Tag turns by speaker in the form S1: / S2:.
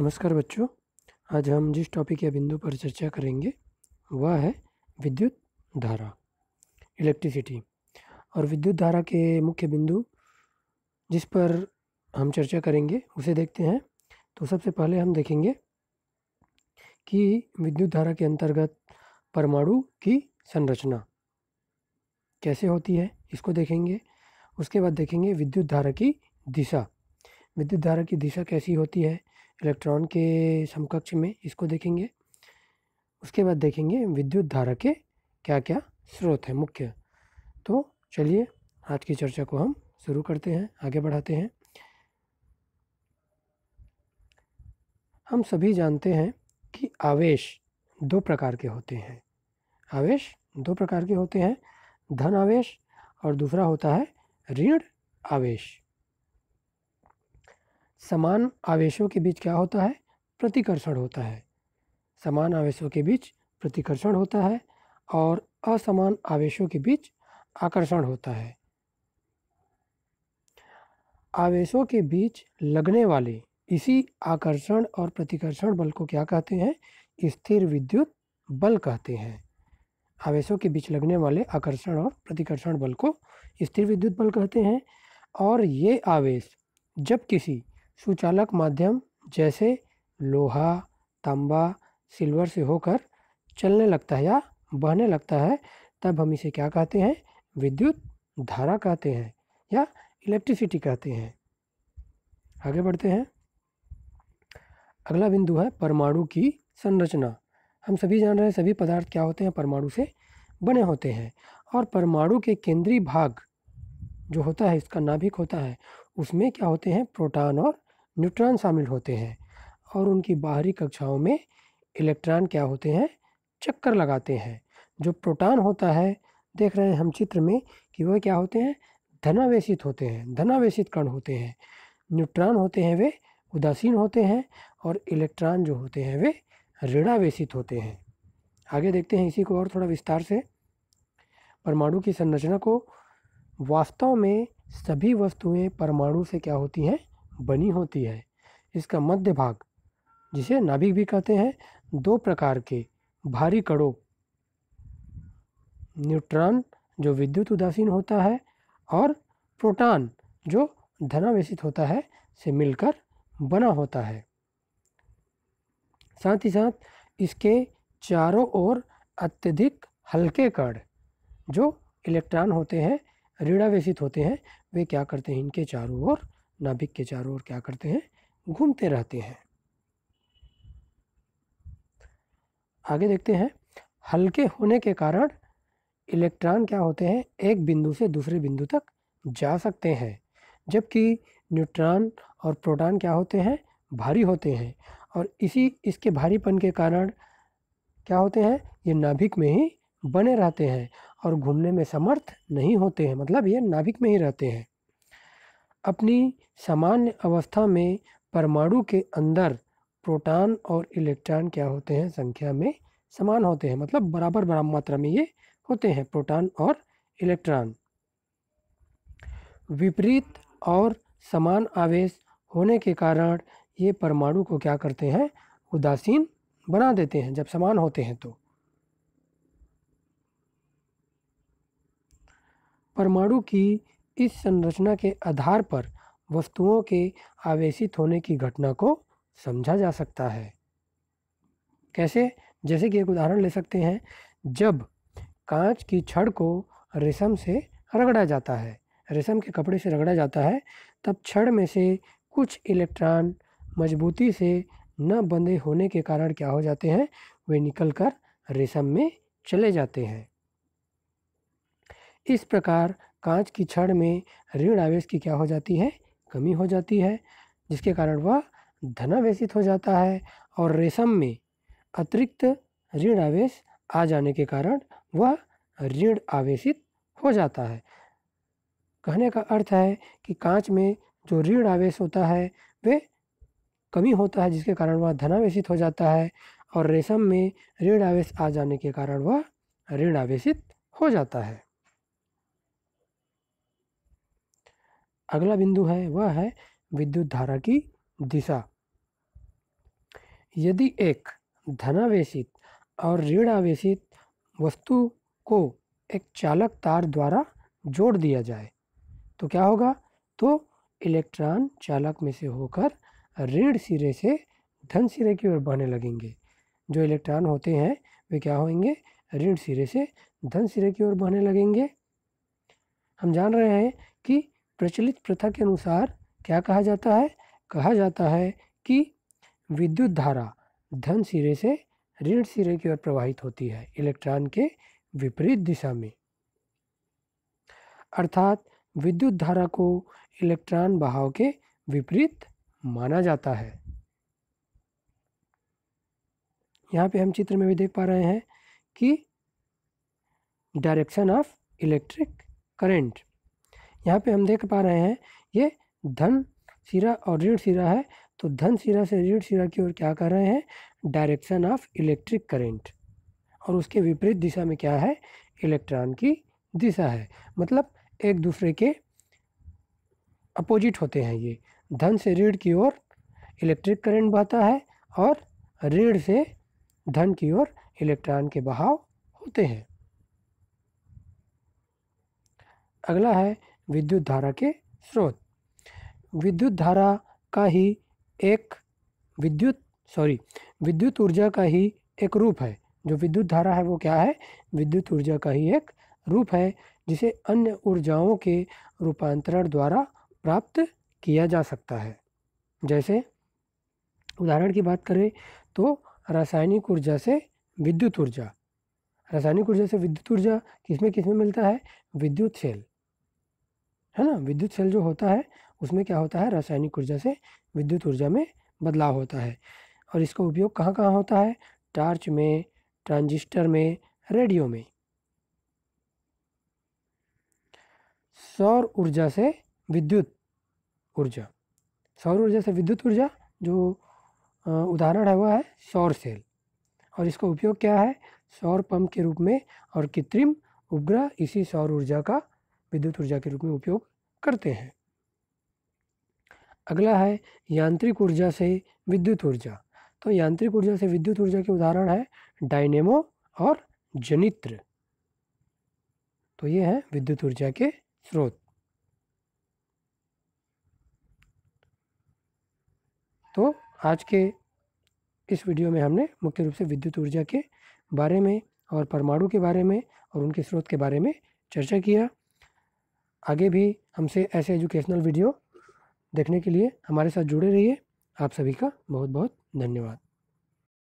S1: नमस्कार बच्चों आज हम जिस टॉपिक या बिंदु पर चर्चा करेंगे वह है विद्युत धारा इलेक्ट्रिसिटी और विद्युत धारा के मुख्य बिंदु जिस पर हम चर्चा करेंगे उसे देखते हैं तो सबसे पहले हम देखेंगे कि विद्युत धारा के अंतर्गत परमाणु की संरचना कैसे होती है इसको देखेंगे उसके बाद देखेंगे विद्युत धारा की दिशा विद्युत धारा की दिशा कैसी होती है इलेक्ट्रॉन के समकक्ष में इसको देखेंगे उसके बाद देखेंगे विद्युत धारा के क्या क्या स्रोत हैं मुख्य तो चलिए आज की चर्चा को हम शुरू करते हैं आगे बढ़ाते हैं हम सभी जानते हैं कि आवेश दो प्रकार के होते हैं आवेश दो प्रकार के होते हैं धन आवेश और दूसरा होता है ऋण आवेश समान आवेशों के बीच क्या होता है प्रतिकर्षण होता है समान आवेशों के बीच प्रतिकर्षण होता है और असमान आवेशों के बीच आकर्षण होता है आवेशों के बीच लगने वाले इसी आकर्षण और प्रतिकर्षण बल को क्या कहते हैं स्थिर विद्युत बल कहते हैं आवेशों के बीच लगने वाले आकर्षण और प्रतिकर्षण बल को स्थिर विद्युत बल कहते हैं और ये आवेश जब किसी सुचालक माध्यम जैसे लोहा तांबा सिल्वर से होकर चलने लगता है या बहने लगता है तब हम इसे क्या कहते हैं विद्युत धारा कहते हैं या इलेक्ट्रिसिटी कहते हैं आगे बढ़ते हैं अगला बिंदु है परमाणु की संरचना हम सभी जान रहे हैं सभी पदार्थ क्या होते हैं परमाणु से बने होते हैं और परमाणु के केंद्रीय भाग जो होता है इसका नाभिक होता है उसमें क्या होते हैं प्रोटॉन और न्यूट्रॉन शामिल होते हैं और उनकी बाहरी कक्षाओं में इलेक्ट्रॉन क्या होते हैं चक्कर लगाते हैं जो प्रोटॉन होता है देख रहे हैं हम चित्र में कि वह क्या होते हैं धनावेशित होते हैं धनावेशित कण होते हैं न्यूट्रॉन होते हैं वे उदासीन होते हैं और इलेक्ट्रॉन जो होते हैं वे ऋणावेशित होते हैं आगे देखते हैं इसी को और थोड़ा विस्तार से परमाणु की संरचना को वास्तव में सभी वस्तुएं परमाणु से क्या होती हैं बनी होती है इसका मध्य भाग जिसे नाभिक भी कहते हैं दो प्रकार के भारी कड़ों न्यूट्रॉन जो विद्युत उदासीन होता है और प्रोटॉन जो धनावेशित होता है से मिलकर बना होता है साथ ही साथ इसके चारों ओर अत्यधिक हल्के कण जो इलेक्ट्रॉन होते हैं ऋणावेशित होते हैं वे क्या करते हैं इनके चारों ओर नाभिक के चारों ओर क्या करते हैं घूमते रहते हैं आगे देखते हैं हल्के होने के कारण इलेक्ट्रॉन क्या होते हैं एक बिंदु से दूसरे बिंदु तक जा सकते हैं जबकि न्यूट्रॉन और प्रोटॉन क्या होते हैं भारी होते हैं और इसी इसके भारीपन के कारण क्या होते हैं ये नाभिक में ही बने रहते हैं और घूमने में समर्थ नहीं होते हैं मतलब ये नाभिक में ही रहते हैं अपनी सामान्य अवस्था में परमाणु के अंदर प्रोटॉन और इलेक्ट्रॉन क्या होते हैं संख्या में समान होते हैं मतलब बराबर बराबर मात्रा में ये होते हैं प्रोटॉन और इलेक्ट्रॉन विपरीत और समान आवेश होने के कारण ये परमाणु को क्या करते हैं उदासीन बना देते हैं जब समान होते हैं तो परमाणु की इस संरचना के आधार पर वस्तुओं के आवेशित होने की घटना को समझा जा सकता है कैसे जैसे कि एक उदाहरण ले सकते हैं जब कांच की छड़ को रेशम से रगड़ा जाता है रेशम के कपड़े से रगड़ा जाता है तब छड़ में से कुछ इलेक्ट्रॉन मजबूती से न बंधे होने के कारण क्या हो जाते हैं वे निकल कर रेशम में चले जाते हैं इस प्रकार कांच की छड़ में ऋण आवेश की क्या हो जाती है कमी हो जाती है जिसके कारण वह धनावेशित हो जाता है और रेशम में अतिरिक्त ऋण आवेश आ जाने के कारण वह ऋण आवेशित हो जाता है कहने का अर्थ है कि कांच में जो ऋण आवेश होता है वे कमी होता है जिसके कारण वह धनावेशित हो जाता है और रेशम में ऋण आवेश आ जाने के कारण वह ऋण आवेशित हो जाता है अगला बिंदु है वह है विद्युत धारा की दिशा यदि एक धनावेशित और ऋण आवेशित वस्तु को एक चालक तार द्वारा जोड़ दिया जाए तो क्या होगा तो इलेक्ट्रॉन चालक में से होकर ऋण सिरे से धन सिरे की ओर बहने लगेंगे जो इलेक्ट्रॉन होते हैं वे क्या होंगे ऋण सिरे से धन सिरे की ओर बहने लगेंगे हम जान रहे हैं कि प्रचलित प्रथा के अनुसार क्या कहा जाता है कहा जाता है कि विद्युत धारा धन सिरे से ऋण सिरे की ओर प्रवाहित होती है इलेक्ट्रॉन के विपरीत दिशा में अर्थात विद्युत धारा को इलेक्ट्रॉन बहाव के विपरीत माना जाता है यहाँ पे हम चित्र में भी देख पा रहे हैं कि डायरेक्शन ऑफ इलेक्ट्रिक करंट यहाँ पे हम देख पा रहे हैं ये धन सिरा और ऋण सिरा है तो धन सिरा से ऋण सिरा की ओर क्या कर रहे हैं डायरेक्शन ऑफ इलेक्ट्रिक करेंट और उसके विपरीत दिशा में क्या है इलेक्ट्रॉन की दिशा है मतलब एक दूसरे के अपोजिट होते हैं ये धन से ऋण की ओर इलेक्ट्रिक करंट बहता है और ऋण से धन की ओर इलेक्ट्रॉन के बहाव होते हैं अगला है विद्युत धारा के स्रोत विद्युत धारा का ही एक विद्युत सॉरी विद्युत ऊर्जा का ही एक रूप है जो विद्युत धारा है वो क्या है विद्युत ऊर्जा का ही एक रूप है जिसे अन्य ऊर्जाओं के रूपांतरण द्वारा प्राप्त किया जा सकता है जैसे उदाहरण की बात करें तो रासायनिक ऊर्जा से विद्युत ऊर्जा रासायनिक ऊर्जा से विद्युत ऊर्जा किसमें किसमें मिलता है विद्युत सेल है ना विद्युत सेल जो होता है उसमें क्या होता है रासायनिक ऊर्जा से विद्युत ऊर्जा में बदलाव होता है और इसका उपयोग कहाँ कहाँ होता है टार्च में ट्रांजिस्टर में रेडियो में सौर ऊर्जा से विद्युत ऊर्जा सौर ऊर्जा से विद्युत ऊर्जा जो उदाहरण है वह है सौर सेल और इसका उपयोग क्या है सौर पंप के रूप में और कृत्रिम उपग्रह इसी सौर ऊर्जा का विद्युत ऊर्जा के रूप में उपयोग करते हैं अगला है यांत्रिक ऊर्जा से विद्युत ऊर्जा तो यांत्रिक ऊर्जा से विद्युत ऊर्जा के उदाहरण है डायनेमो और जनित्र तो ये है विद्युत ऊर्जा के स्रोत तो आज के इस वीडियो में हमने मुख्य रूप से विद्युत ऊर्जा के बारे में और परमाणु के बारे में और उनके स्रोत के बारे में चर्चा किया आगे भी हमसे ऐसे एजुकेशनल वीडियो देखने के लिए हमारे साथ जुड़े रहिए आप सभी का बहुत बहुत धन्यवाद